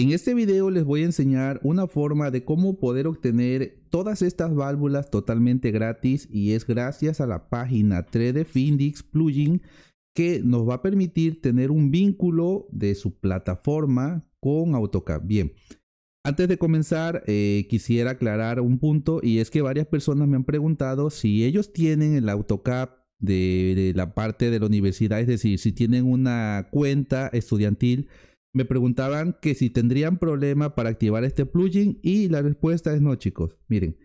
En este video les voy a enseñar una forma de cómo poder obtener todas estas válvulas totalmente gratis y es gracias a la página 3D Findix plugin que nos va a permitir tener un vínculo de su plataforma con AutoCAD. Bien, antes de comenzar eh, quisiera aclarar un punto y es que varias personas me han preguntado si ellos tienen el AutoCAD de la parte de la universidad, es decir, si tienen una cuenta estudiantil me preguntaban que si tendrían problema para activar este plugin y la respuesta es no chicos, miren.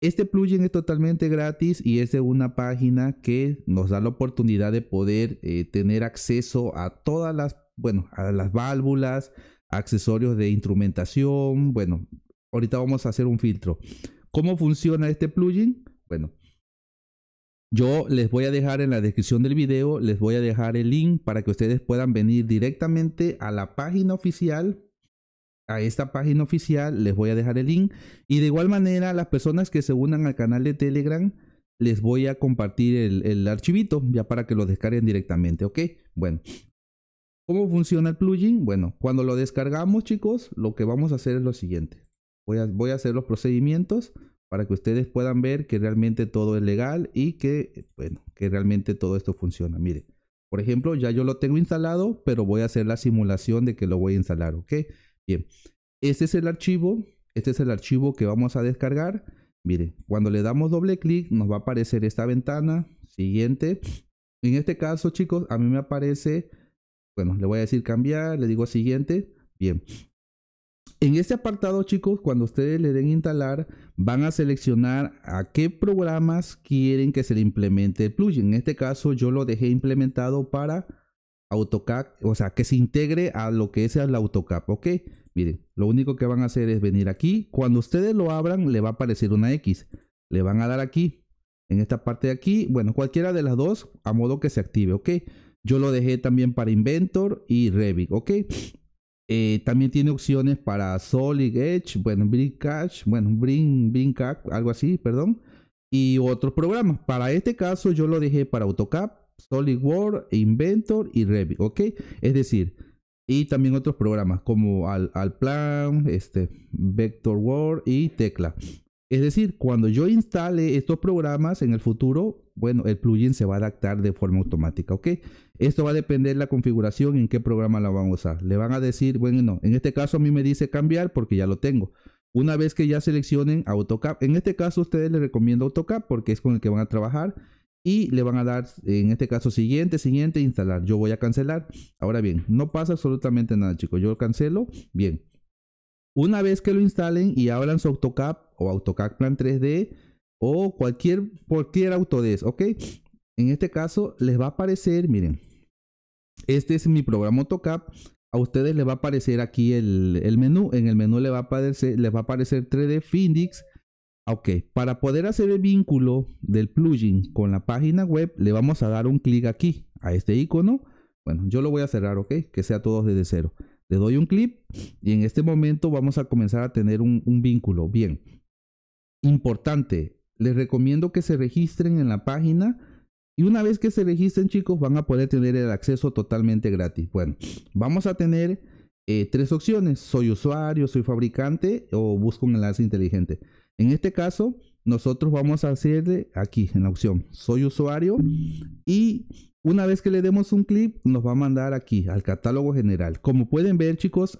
Este plugin es totalmente gratis y es de una página que nos da la oportunidad de poder eh, tener acceso a todas las, bueno, a las válvulas, accesorios de instrumentación, bueno, ahorita vamos a hacer un filtro. ¿Cómo funciona este plugin? Bueno, yo les voy a dejar en la descripción del video, les voy a dejar el link para que ustedes puedan venir directamente a la página oficial. A esta página oficial les voy a dejar el link. Y de igual manera, a las personas que se unan al canal de Telegram, les voy a compartir el, archivito ya para que lo descarguen directamente, ¿ok? Bueno, ¿cómo funciona el plugin? Bueno, cuando lo descargamos, chicos, lo que vamos a hacer es lo siguiente. voy a hacer los procedimientos para que ustedes puedan ver que realmente todo es legal y que, bueno, que realmente todo esto funciona. mire por ejemplo, ya yo lo tengo instalado, pero voy a hacer la simulación de que lo voy a instalar, ¿ok? Bien, este es el archivo, este es el archivo que vamos a descargar. mire cuando le damos doble clic nos va a aparecer esta ventana, siguiente. En este caso, chicos, a mí me aparece, bueno, le voy a decir cambiar, le digo siguiente. Bien, en este apartado, chicos, cuando ustedes le den instalar, van a seleccionar a qué programas quieren que se le implemente el plugin. En este caso, yo lo dejé implementado para AutoCAD, o sea, que se integre a lo que es el AutoCAD, ¿ok? Miren, lo único que van a hacer es venir aquí. Cuando ustedes lo abran, le va a aparecer una X. Le van a dar aquí, en esta parte de aquí, bueno, cualquiera de las dos, a modo que se active, ¿ok? Yo lo dejé también para Inventor y Revit, ¿ok? Eh, también tiene opciones para Solid Edge, bueno, Bring bueno, Bring, algo así, perdón, y otros programas. Para este caso yo lo dejé para AutoCAD, SolidWorks, Inventor y Revit, ¿ok? Es decir, y también otros programas como Al, Plan, este, VectorWorks y Tecla. Es decir, cuando yo instale estos programas en el futuro, bueno, el plugin se va a adaptar de forma automática, ¿ok? Esto va a depender de la configuración en qué programa la van a usar. Le van a decir, bueno, no, en este caso a mí me dice cambiar porque ya lo tengo. Una vez que ya seleccionen AutoCAD, en este caso a ustedes les recomiendo AutoCAD porque es con el que van a trabajar y le van a dar, en este caso, siguiente, siguiente, instalar. Yo voy a cancelar. Ahora bien, no pasa absolutamente nada, chicos. Yo lo cancelo. Bien. Una vez que lo instalen y abran su AutoCAD o AutoCAD Plan 3D, o cualquier, cualquier eso ¿ok? En este caso les va a aparecer, miren, este es mi programa AutoCAD. A ustedes les va a aparecer aquí el, menú. En el menú les va a aparecer, les va a aparecer 3D findix ah, Ok, para poder hacer el vínculo del plugin con la página web, le vamos a dar un clic aquí, a este icono. Bueno, yo lo voy a cerrar, ok, que sea todo desde cero. Le doy un clic y en este momento vamos a comenzar a tener un vínculo. Bien, importante, les recomiendo que se registren en la página. Y una vez que se registren, chicos, van a poder tener el acceso totalmente gratis. Bueno, vamos a tener eh, tres opciones. Soy usuario, soy fabricante o busco un enlace inteligente. En este caso, nosotros vamos a hacerle aquí en la opción soy usuario y una vez que le demos un clic nos va a mandar aquí al catálogo general como pueden ver chicos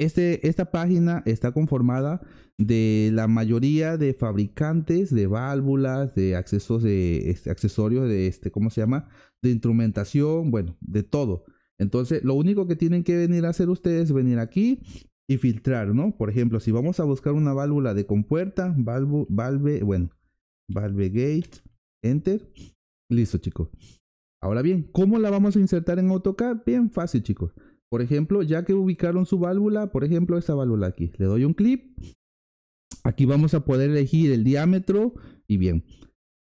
este, esta página está conformada de la mayoría de fabricantes de válvulas, de accesos de este, accesorios de este, ¿cómo se llama? De instrumentación, bueno, de todo. Entonces, lo único que tienen que venir a hacer ustedes es venir aquí y filtrar, ¿no? Por ejemplo, si vamos a buscar una válvula de compuerta, valve bueno, valve gate, enter. Listo, chicos. Ahora bien, ¿cómo la vamos a insertar en AutoCAD? Bien fácil, chicos. Por ejemplo, ya que ubicaron su válvula, por ejemplo, esta válvula aquí. Le doy un clip. Aquí vamos a poder elegir el diámetro y bien.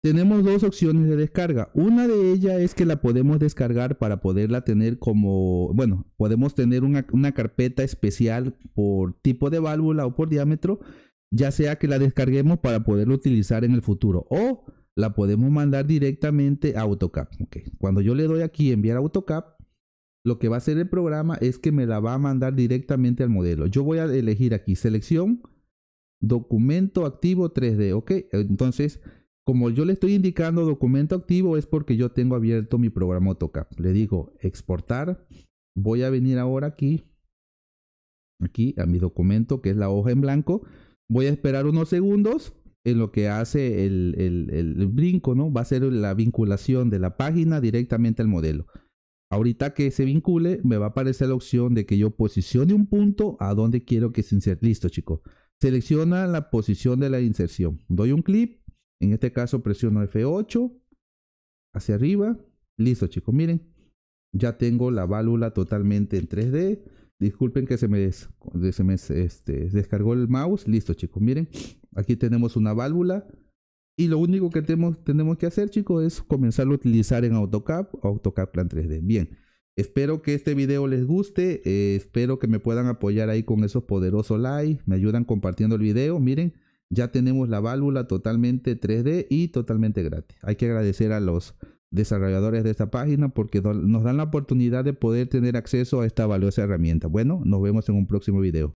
Tenemos dos opciones de descarga. Una de ellas es que la podemos descargar para poderla tener como, bueno, podemos tener una, carpeta especial por tipo de válvula o por diámetro, ya sea que la descarguemos para poderla utilizar en el futuro o la podemos mandar directamente a AutoCAD. Cuando yo le doy aquí enviar a AutoCAD, lo que va a hacer el programa es que me la va a mandar directamente al modelo. Yo voy a elegir aquí selección, documento activo 3D, ¿ok? Entonces, como yo le estoy indicando documento activo es porque yo tengo abierto mi programa AutoCAD. Le digo exportar. Voy a venir ahora aquí, aquí a mi documento que es la hoja en blanco. Voy a esperar unos segundos en lo que hace el, el, el brinco, ¿no? Va a ser la vinculación de la página directamente al modelo. Ahorita que se vincule, me va a aparecer la opción de que yo posicione un punto a donde quiero que se inserte. Listo, chicos. Selecciona la posición de la inserción. Doy un clip. En este caso presiono F8 hacia arriba. Listo, chicos. Miren, ya tengo la válvula totalmente en 3D. Disculpen que se me, se me este, descargó el mouse. Listo, chicos. Miren, aquí tenemos una válvula y lo único que tenemos, tenemos que hacer, chicos, es comenzarlo a utilizar en AutoCAD AutoCAD Plan 3D. Bien, espero que este video les guste. Eh, espero que me puedan apoyar ahí con esos poderosos likes. Me ayudan compartiendo el video. Miren, ya tenemos la válvula totalmente 3D y totalmente gratis. Hay que agradecer a los desarrolladores de esta página porque nos dan la oportunidad de poder tener acceso a esta valiosa herramienta. Bueno, nos vemos en un próximo video.